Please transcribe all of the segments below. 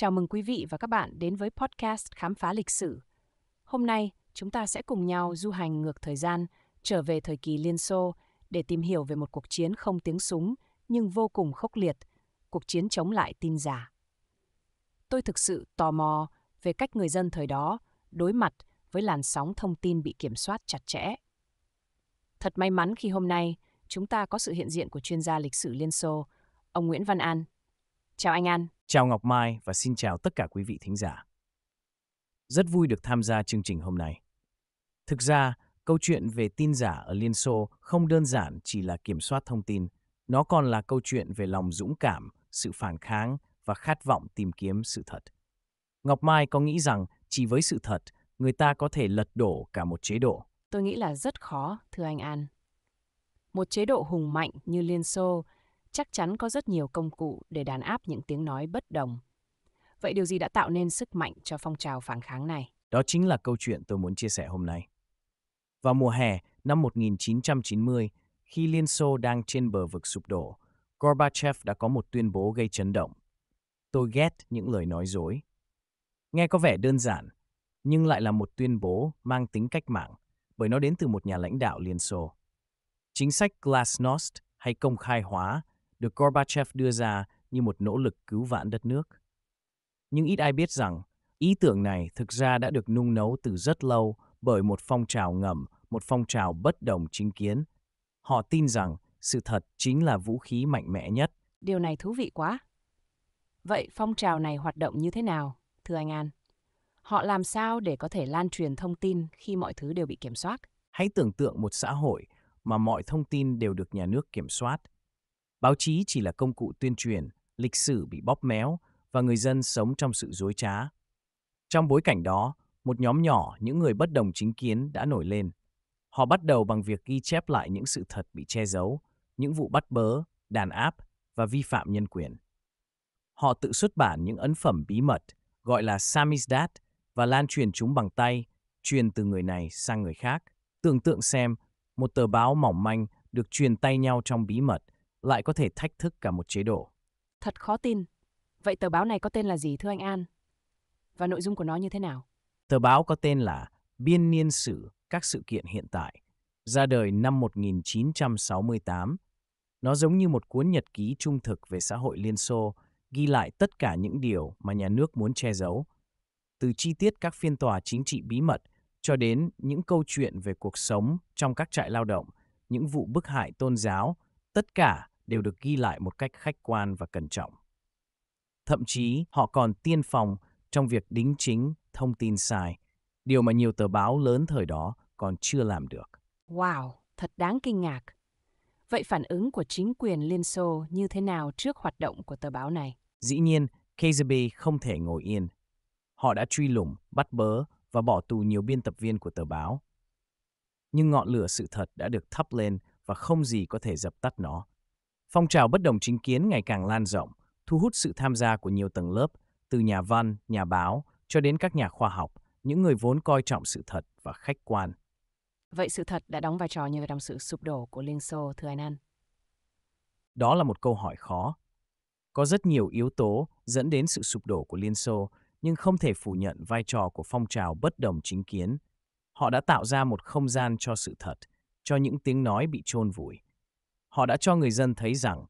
Chào mừng quý vị và các bạn đến với podcast Khám phá lịch sử. Hôm nay, chúng ta sẽ cùng nhau du hành ngược thời gian, trở về thời kỳ Liên Xô để tìm hiểu về một cuộc chiến không tiếng súng nhưng vô cùng khốc liệt, cuộc chiến chống lại tin giả. Tôi thực sự tò mò về cách người dân thời đó đối mặt với làn sóng thông tin bị kiểm soát chặt chẽ. Thật may mắn khi hôm nay chúng ta có sự hiện diện của chuyên gia lịch sử Liên Xô, ông Nguyễn Văn An. Chào anh An. Chào Ngọc Mai và xin chào tất cả quý vị thính giả. Rất vui được tham gia chương trình hôm nay. Thực ra, câu chuyện về tin giả ở Liên Xô không đơn giản chỉ là kiểm soát thông tin, nó còn là câu chuyện về lòng dũng cảm, sự phản kháng và khát vọng tìm kiếm sự thật. Ngọc Mai có nghĩ rằng chỉ với sự thật, người ta có thể lật đổ cả một chế độ. Tôi nghĩ là rất khó, thưa anh An. Một chế độ hùng mạnh như Liên Xô chắc chắn có rất nhiều công cụ để đàn áp những tiếng nói bất đồng. Vậy điều gì đã tạo nên sức mạnh cho phong trào phản kháng này? Đó chính là câu chuyện tôi muốn chia sẻ hôm nay. Vào mùa hè năm 1990, khi Liên Xô đang trên bờ vực sụp đổ, Gorbachev đã có một tuyên bố gây chấn động. Tôi ghét những lời nói dối. Nghe có vẻ đơn giản, nhưng lại là một tuyên bố mang tính cách mạng bởi nó đến từ một nhà lãnh đạo Liên Xô. Chính sách Glasnost hay công khai hóa được Gorbachev đưa ra như một nỗ lực cứu vãn đất nước. Nhưng ít ai biết rằng, ý tưởng này thực ra đã được nung nấu từ rất lâu bởi một phong trào ngầm, một phong trào bất đồng chính kiến. Họ tin rằng sự thật chính là vũ khí mạnh mẽ nhất. Điều này thú vị quá. Vậy phong trào này hoạt động như thế nào, thưa anh An? Họ làm sao để có thể lan truyền thông tin khi mọi thứ đều bị kiểm soát? Hãy tưởng tượng một xã hội mà mọi thông tin đều được nhà nước kiểm soát, Báo chí chỉ là công cụ tuyên truyền, lịch sử bị bóp méo và người dân sống trong sự dối trá. Trong bối cảnh đó, một nhóm nhỏ những người bất đồng chính kiến đã nổi lên. Họ bắt đầu bằng việc ghi chép lại những sự thật bị che giấu, những vụ bắt bớ, đàn áp và vi phạm nhân quyền. Họ tự xuất bản những ấn phẩm bí mật gọi là samizdat và lan truyền chúng bằng tay, truyền từ người này sang người khác. Tưởng tượng xem, một tờ báo mỏng manh được truyền tay nhau trong bí mật – lại có thể thách thức cả một chế độ. Thật khó tin. Vậy tờ báo này có tên là gì thưa anh An? Và nội dung của nó như thế nào? Tờ báo có tên là Biên niên sử các sự kiện hiện tại, ra đời năm 1968. Nó giống như một cuốn nhật ký trung thực về xã hội Liên Xô, ghi lại tất cả những điều mà nhà nước muốn che giấu, từ chi tiết các phiên tòa chính trị bí mật cho đến những câu chuyện về cuộc sống trong các trại lao động, những vụ bức hại tôn giáo Tất cả đều được ghi lại một cách khách quan và cẩn trọng. Thậm chí họ còn tiên phòng trong việc đính chính thông tin sai, điều mà nhiều tờ báo lớn thời đó còn chưa làm được. Wow, thật đáng kinh ngạc. Vậy phản ứng của chính quyền Liên Xô như thế nào trước hoạt động của tờ báo này? Dĩ nhiên, KGB không thể ngồi yên. Họ đã truy lùng, bắt bớ và bỏ tù nhiều biên tập viên của tờ báo. Nhưng ngọn lửa sự thật đã được thắp lên và không gì có thể dập tắt nó. Phong trào bất đồng chính kiến ngày càng lan rộng, thu hút sự tham gia của nhiều tầng lớp, từ nhà văn, nhà báo cho đến các nhà khoa học, những người vốn coi trọng sự thật và khách quan. Vậy sự thật đã đóng vai trò như trong sự sụp đổ của Liên Xô, thưa Anh An? Đó là một câu hỏi khó. Có rất nhiều yếu tố dẫn đến sự sụp đổ của Liên Xô, nhưng không thể phủ nhận vai trò của phong trào bất đồng chính kiến. Họ đã tạo ra một không gian cho sự thật, cho những tiếng nói bị chôn vùi. Họ đã cho người dân thấy rằng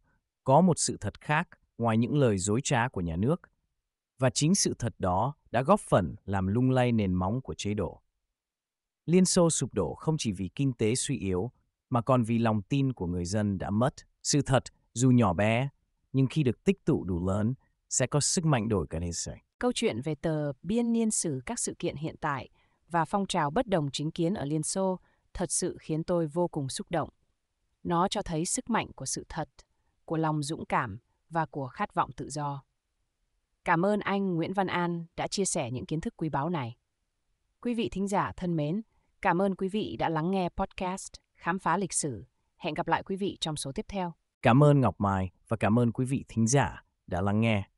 có một sự thật khác ngoài những lời dối trá của nhà nước. Và chính sự thật đó đã góp phần làm lung lay nền móng của chế độ. Liên Xô sụp đổ không chỉ vì kinh tế suy yếu, mà còn vì lòng tin của người dân đã mất. Sự thật, dù nhỏ bé, nhưng khi được tích tụ đủ lớn, sẽ có sức mạnh đổi cả thế giới. Câu chuyện về tờ biên niên sử các sự kiện hiện tại và phong trào bất đồng chính kiến ở Liên Xô thật sự khiến tôi vô cùng xúc động. Nó cho thấy sức mạnh của sự thật, của lòng dũng cảm và của khát vọng tự do. Cảm ơn anh Nguyễn Văn An đã chia sẻ những kiến thức quý báu này. Quý vị thính giả thân mến, cảm ơn quý vị đã lắng nghe podcast Khám phá lịch sử. Hẹn gặp lại quý vị trong số tiếp theo. Cảm ơn Ngọc Mai và cảm ơn quý vị thính giả đã lắng nghe.